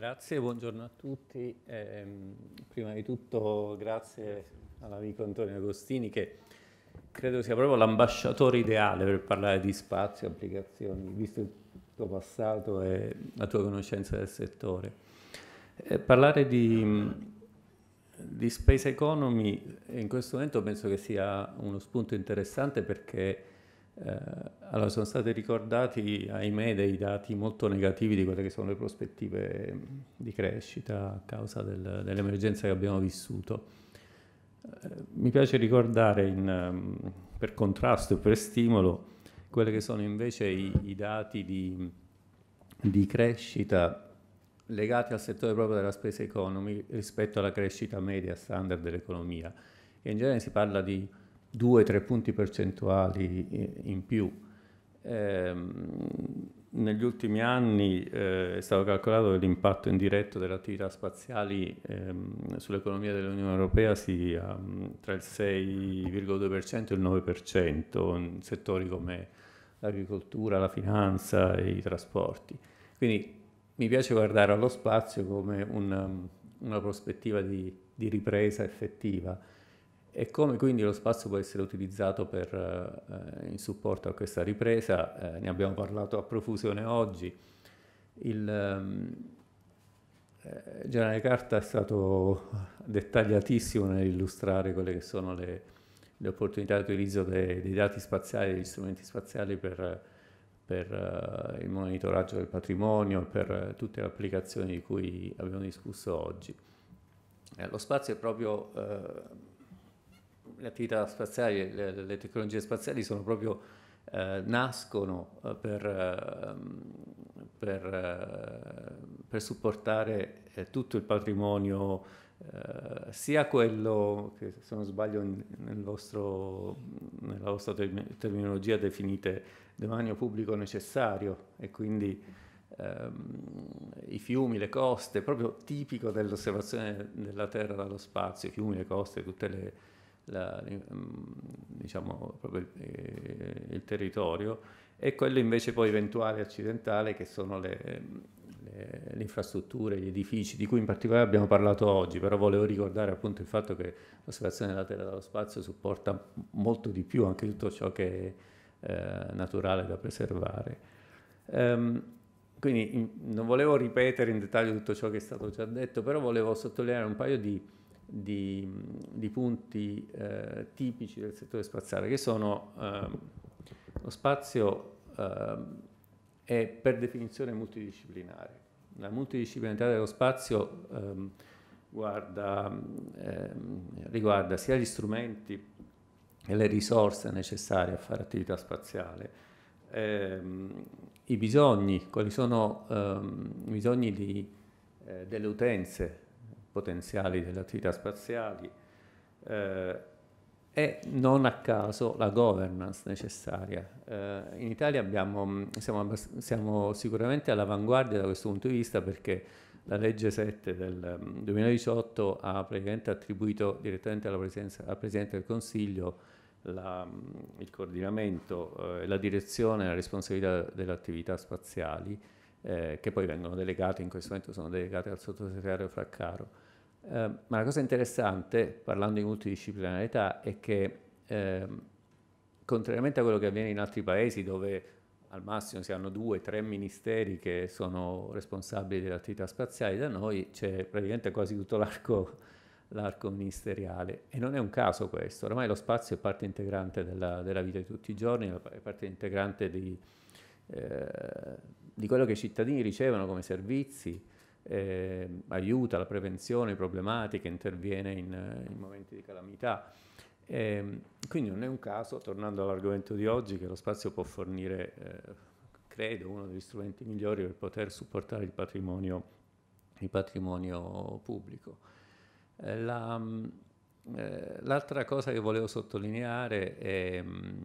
Grazie, buongiorno a tutti. Eh, prima di tutto grazie all'amico Antonio Agostini che credo sia proprio l'ambasciatore ideale per parlare di spazio, e applicazioni, visto il tuo passato e la tua conoscenza del settore. Eh, parlare di, di space economy in questo momento penso che sia uno spunto interessante perché eh, allora, sono stati ricordati, ahimè, dei dati molto negativi di quelle che sono le prospettive di crescita a causa del, dell'emergenza che abbiamo vissuto. Eh, mi piace ricordare in, per contrasto e per stimolo quelli che sono invece i, i dati di, di, crescita legati al settore proprio della spesa economy rispetto alla crescita media standard dell'economia. E in genere si parla di 2-3 punti percentuali eh, in più. Eh, negli ultimi anni eh, è stato calcolato che l'impatto indiretto delle attività spaziali ehm, sull'economia dell'Unione Europea sia mh, mm, tra il 6,2% e il 9% in settori come l'agricoltura, la finanza e i trasporti. Quindi mi piace guardare allo spazio come una, mm, una prospettiva di, di ripresa effettiva e come quindi lo spazio può essere utilizzato per, eh, in supporto a questa ripresa? Eh, ne abbiamo parlato a profusione oggi. Il ehm, eh, generale Carta è stato dettagliatissimo nell'illustrare quelle che sono le, le opportunità di utilizzo dei, dei, dati spaziali, degli strumenti spaziali per, per eh, il monitoraggio del patrimonio e per tutte le applicazioni di cui abbiamo discusso oggi. Eh, lo spazio è proprio eh, le attività spaziali, le, le tecnologie spaziali sono proprio, eh, nascono eh, per, ehm, per, eh, per supportare eh, tutto il patrimonio, eh, sia quello che se non sbaglio nel vostro, nella vostra term- terminologia definite demanio pubblico necessario e quindi ehm, i fiumi, le coste, proprio tipico dell'osservazione della Terra dallo spazio, i fiumi, le coste, tutte le, la, diciamo, proprio il, eh, il, territorio e quello invece poi eventuale accidentale che sono le, le, le, infrastrutture, gli edifici di cui in particolare abbiamo parlato oggi, però volevo ricordare appunto il fatto che l'osservazione della Terra dallo spazio supporta molto di più anche tutto ciò che è eh, naturale da preservare. Um, quindi in, non volevo ripetere in dettaglio tutto ciò che è stato già detto, però volevo sottolineare un paio di di, di punti eh, tipici del settore spaziale, che sono eh, lo spazio eh, è per definizione multidisciplinare. La multidisciplinarità dello spazio ehm, guarda, ehm, riguarda sia gli strumenti e le risorse necessarie a fare attività spaziale, ehm, i bisogni, quali sono ehm, i bisogni di, eh, delle utenze potenziali delle attività spaziali eh, e non a caso la governance necessaria. Eh, in Italia abbiamo, siamo, siamo, sicuramente all'avanguardia da questo punto di vista perché la legge 7 del 2018 mm, ha praticamente attribuito direttamente alla, al Presidente del Consiglio la, mm, il coordinamento, eh, la direzione e la responsabilità delle attività spaziali eh, che poi vengono delegate, in questo momento sono delegate al sottosegretario Fraccaro. Ehm, ma la cosa interessante, parlando di multidisciplinarità, è che ehm, contrariamente a quello che avviene in altri paesi dove al massimo si hanno due, o tre ministeri che sono responsabili delle attività spaziali, da noi c'è praticamente quasi tutto l'arco, l'arco, ministeriale e non è un caso questo, ormai lo spazio è parte integrante della, della vita di tutti i giorni, è parte integrante di, eh, di quello che i cittadini ricevono come servizi, eh, aiuta la prevenzione problematiche, interviene in, in momenti di calamità. E, ehm, quindi non è un caso, tornando all'argomento di oggi, che lo spazio può fornire, eh, credo, uno degli strumenti migliori per poter supportare il patrimonio, il patrimonio pubblico. Eh, la, mm, eh, l'altra cosa che volevo sottolineare è mh, mm,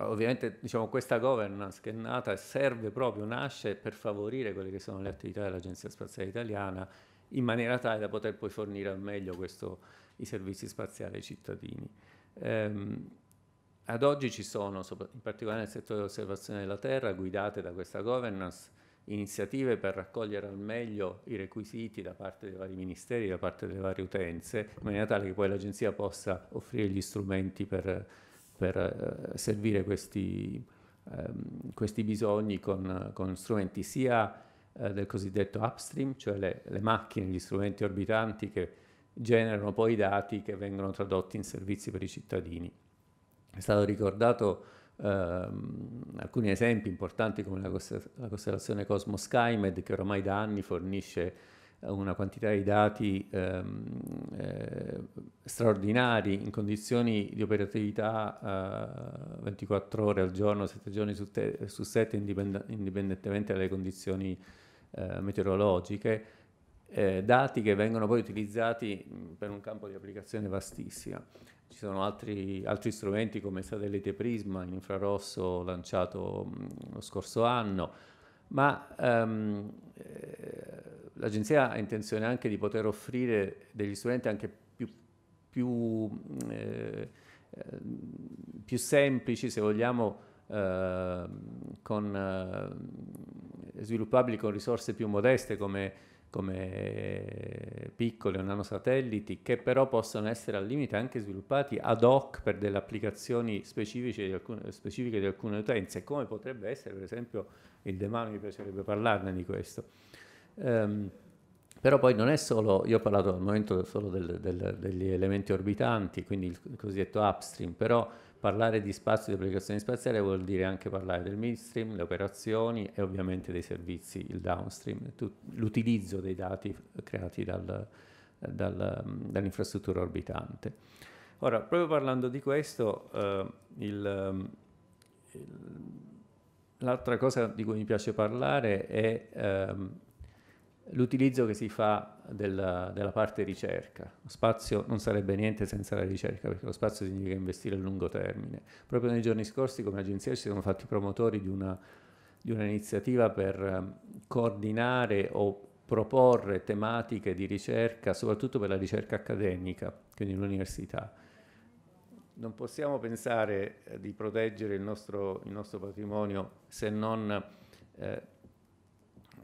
ovviamente diciamo, questa governance che è nata e serve proprio, nasce per favorire quelle che sono le attività dell'Agenzia Spaziale Italiana in maniera tale da poter poi fornire al meglio questo, i servizi spaziali ai cittadini. Ehm, ad oggi ci sono, in particolare nel settore dell'osservazione della Terra, guidate da questa governance, iniziative per raccogliere al meglio i requisiti da parte dei vari ministeri, da parte delle varie utenze, in maniera tale che poi l'agenzia possa offrire gli strumenti per per eh, servire questi, ehm, questi bisogni con, con, strumenti sia eh, del cosiddetto upstream, cioè le, le, macchine, gli strumenti orbitanti che generano poi i dati che vengono tradotti in servizi per i cittadini. È stato ricordato ehm, alcuni esempi importanti come la, costellazione Cosmos Skymed che ormai da anni fornisce una quantità di dati ehm, eh, straordinari in condizioni di operatività eh, 24 ore al giorno, 7 giorni su, te, su 7 indipend- indipendentemente dalle condizioni eh, meteorologiche, eh, dati che vengono poi utilizzati per un campo di applicazione vastissimo. Ci sono altri, altri strumenti come il satellite Prisma in infrarosso lanciato mh, lo scorso anno, ma ehm, eh, l'agenzia ha intenzione anche di poter offrire degli strumenti anche più, più, mm, eh, più semplici, se vogliamo, eh, con, eh, sviluppabili con risorse più modeste come, come piccole o nanosatelliti, che però possono essere al limite anche sviluppati ad hoc per delle applicazioni specifiche di alcune, specifiche di alcune utenze, come potrebbe essere per esempio il demano, mi piacerebbe parlarne di questo. Um, però poi non è solo, io ho parlato al momento solo del, del, degli elementi orbitanti, quindi il cosiddetto upstream, però parlare di spazio di applicazione spaziale vuol dire anche parlare del midstream, le operazioni e ovviamente dei servizi, il downstream, l'utilizzo dei dati creati dal, dal, dall'infrastruttura orbitante. Ora, proprio parlando di questo, eh, il, il, l'altra cosa di cui mi piace parlare è... Ehm, l'utilizzo che si fa della, della, parte ricerca. Lo spazio non sarebbe niente senza la ricerca, perché lo spazio significa investire a lungo termine. Proprio nei giorni scorsi come agenzia ci siamo fatti promotori di una, di un'iniziativa per ehm, coordinare o proporre tematiche di ricerca, soprattutto per la ricerca accademica, quindi l'università. Non possiamo pensare eh, di proteggere il nostro, il nostro, patrimonio se non... Eh,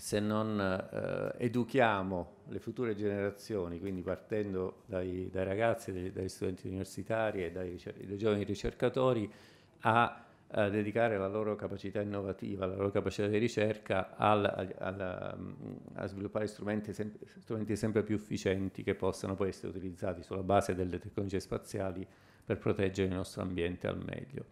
se non eh, educhiamo le future generazioni, quindi partendo dai, dai ragazzi, dai, dagli studenti universitari e dai, dai giovani ricercatori, a eh, dedicare la loro capacità innovativa, la loro capacità di ricerca al, al, al, mm, a sviluppare strumenti, sem strumenti, sempre più efficienti che possano poi essere utilizzati sulla base delle tecnologie spaziali per proteggere il nostro ambiente al meglio.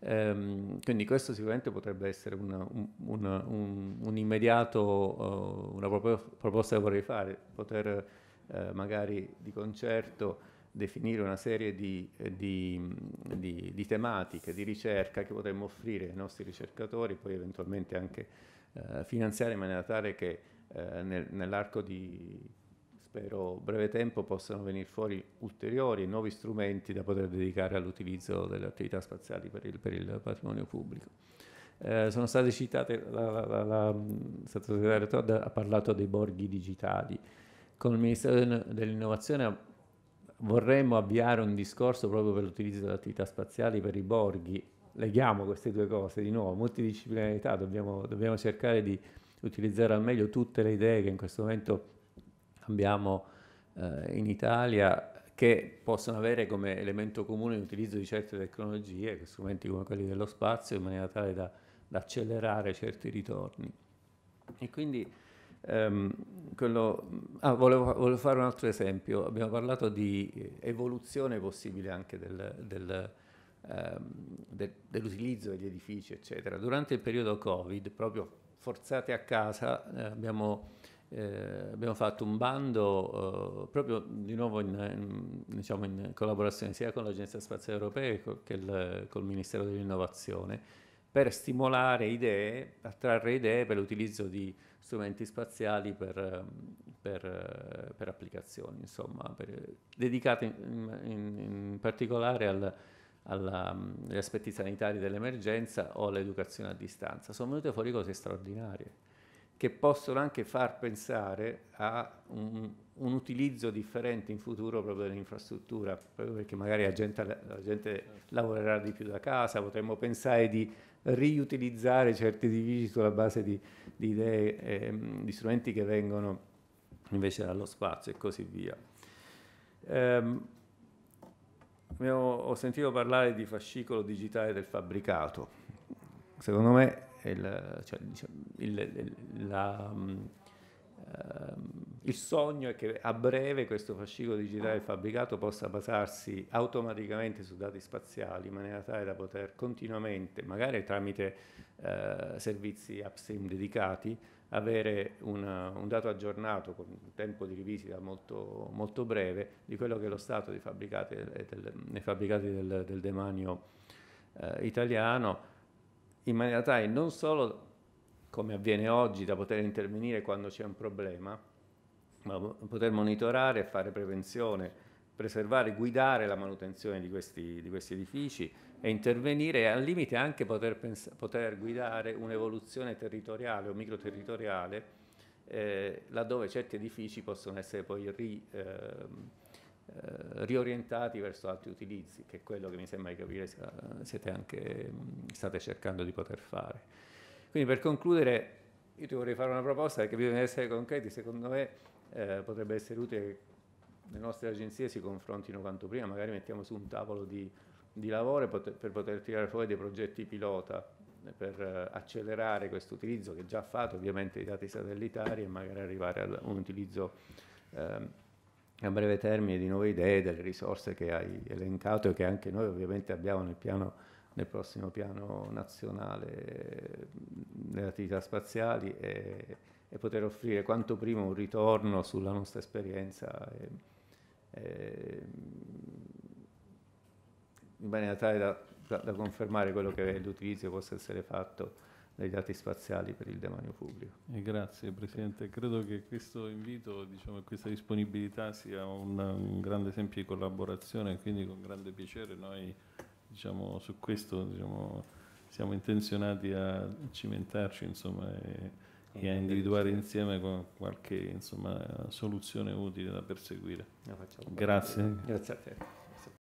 Ehm, quindi questo sicuramente potrebbe essere una, un, una, un, un, immediato, uh, una proposta che vorrei fare, poter uh, magari di concerto definire una serie di, eh, di, di, di, tematiche, di ricerca che potremmo offrire ai nostri ricercatori, poi eventualmente anche eh, finanziare in maniera tale che eh, nel, nell'arco di spero breve tempo possano venire fuori ulteriori nuovi strumenti da poter dedicare all'utilizzo delle attività spaziali per il, per il patrimonio pubblico. Eh, sono state citate, la, la, la, la mm, sottosegretaria Todd ha parlato dei borghi digitali. Con il Ministero dell'Innovazione vorremmo avviare un discorso proprio per l'utilizzo delle attività spaziali per i borghi. Leghiamo queste due cose di nuovo, multidisciplinarità, dobbiamo, dobbiamo cercare di utilizzare al meglio tutte le idee che in questo momento abbiamo eh, in Italia che possono avere come elemento comune l'utilizzo di certe tecnologie, strumenti come quelli dello spazio, in maniera tale da, da accelerare certi ritorni. E quindi ehm, quello, ah, volevo, volevo, fare un altro esempio, abbiamo parlato di evoluzione possibile anche del, del ehm, dell'utilizzo degli edifici, eccetera. Durante il periodo Covid, proprio forzati a casa, eh, abbiamo eh, abbiamo fatto un bando eh, proprio di nuovo in, in, diciamo in, collaborazione sia con l'Agenzia Spaziale Europea che il, col Ministero dell'Innovazione per stimolare idee, attrarre idee per l'utilizzo di strumenti spaziali per, per, per applicazioni, insomma, per, dedicate in, particolare al, alla, agli aspetti sanitari dell'emergenza o all'educazione a distanza. Sono venute fuori cose straordinarie che possono anche far pensare a un, un utilizzo differente in futuro proprio dell'infrastruttura, proprio perché magari la gente, la gente certo. lavorerà di più da casa, potremmo pensare di riutilizzare certi edifici sulla base di, di idee, ehm, di strumenti che vengono invece dallo spazio e così via. Ehm, ho sentito parlare di fascicolo digitale del fabbricato. Secondo me il, cioè, il, la, mm, ehm, il sogno è che a breve questo fascicolo digitale fabbricato possa basarsi automaticamente su dati spaziali in maniera tale da poter continuamente, magari tramite eh, servizi upstream dedicati, avere una, un dato aggiornato con un tempo di rivisita molto, molto, breve di quello che è lo stato dei fabbricati del, del, del, del demanio eh, italiano in maniera tale non solo come avviene oggi da poter intervenire quando c'è un problema, ma poter monitorare, fare prevenzione, preservare, guidare la manutenzione di questi, di questi edifici e intervenire e al limite anche poter, poter guidare un'evoluzione territoriale o microterritoriale eh, laddove certi edifici possono essere poi ri, eh, eh, riorientati verso altri utilizzi, che è quello che mi sembra di capire eh, siete anche, state cercando di poter fare. Quindi per concludere, io ti vorrei fare una proposta perché bisogna essere concreti, secondo me eh, potrebbe essere utile che le nostre agenzie si confrontino quanto prima, magari mettiamo su un tavolo di, di lavoro poter, per poter tirare fuori dei progetti pilota eh, per accelerare questo utilizzo che è già fatto ovviamente i dati satellitari e magari arrivare ad un utilizzo eh, a breve termine di nuove idee, delle risorse che hai elencato e che anche noi ovviamente abbiamo nel, piano, nel prossimo piano nazionale delle attività spaziali e, e, poter offrire quanto prima un ritorno sulla nostra esperienza e, e, in maniera tale da, da, da confermare quello che l'utilizzo possa essere fatto degli dati spaziali per il demanio pubblico. Eh, grazie Presidente, credo che questo invito diciamo, e diciamo, questa disponibilità sia un, un, grande esempio di collaborazione quindi con grande piacere noi diciamo, su questo diciamo, siamo intenzionati a cimentarci insomma, e, e, a individuare insieme qualche insomma, soluzione utile da perseguire. Grazie. Grazie a te.